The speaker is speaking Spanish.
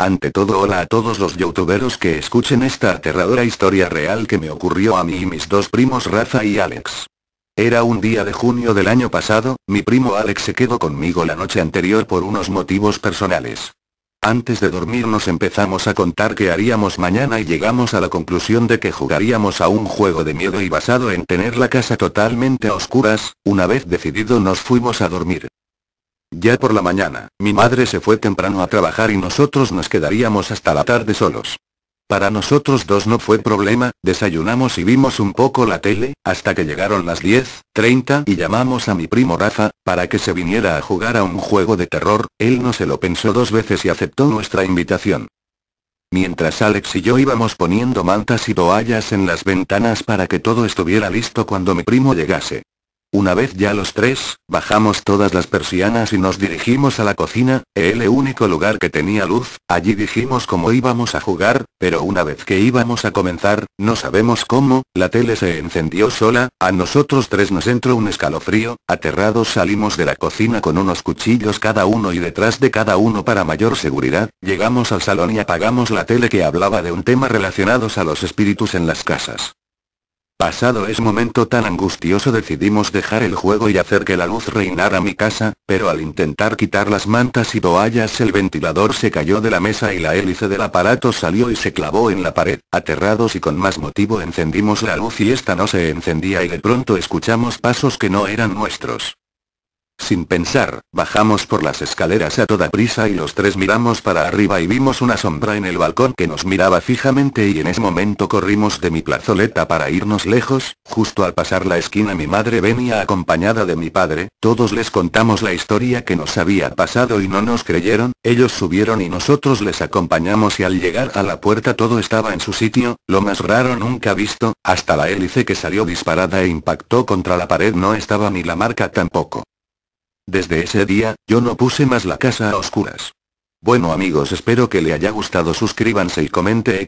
Ante todo hola a todos los youtuberos que escuchen esta aterradora historia real que me ocurrió a mí y mis dos primos Rafa y Alex. Era un día de junio del año pasado, mi primo Alex se quedó conmigo la noche anterior por unos motivos personales. Antes de dormir nos empezamos a contar qué haríamos mañana y llegamos a la conclusión de que jugaríamos a un juego de miedo y basado en tener la casa totalmente a oscuras, una vez decidido nos fuimos a dormir. Ya por la mañana, mi madre se fue temprano a trabajar y nosotros nos quedaríamos hasta la tarde solos. Para nosotros dos no fue problema, desayunamos y vimos un poco la tele, hasta que llegaron las 10, 30 y llamamos a mi primo Rafa, para que se viniera a jugar a un juego de terror, él no se lo pensó dos veces y aceptó nuestra invitación. Mientras Alex y yo íbamos poniendo mantas y toallas en las ventanas para que todo estuviera listo cuando mi primo llegase. Una vez ya los tres, bajamos todas las persianas y nos dirigimos a la cocina, el único lugar que tenía luz, allí dijimos cómo íbamos a jugar, pero una vez que íbamos a comenzar, no sabemos cómo, la tele se encendió sola, a nosotros tres nos entró un escalofrío, aterrados salimos de la cocina con unos cuchillos cada uno y detrás de cada uno para mayor seguridad, llegamos al salón y apagamos la tele que hablaba de un tema relacionados a los espíritus en las casas. Pasado ese momento tan angustioso decidimos dejar el juego y hacer que la luz reinara mi casa, pero al intentar quitar las mantas y toallas el ventilador se cayó de la mesa y la hélice del aparato salió y se clavó en la pared. Aterrados y con más motivo encendimos la luz y esta no se encendía y de pronto escuchamos pasos que no eran nuestros. Sin pensar, bajamos por las escaleras a toda prisa y los tres miramos para arriba y vimos una sombra en el balcón que nos miraba fijamente y en ese momento corrimos de mi plazoleta para irnos lejos, justo al pasar la esquina mi madre venía acompañada de mi padre, todos les contamos la historia que nos había pasado y no nos creyeron, ellos subieron y nosotros les acompañamos y al llegar a la puerta todo estaba en su sitio, lo más raro nunca visto, hasta la hélice que salió disparada e impactó contra la pared no estaba ni la marca tampoco. Desde ese día, yo no puse más la casa a oscuras. Bueno amigos espero que le haya gustado suscríbanse y comente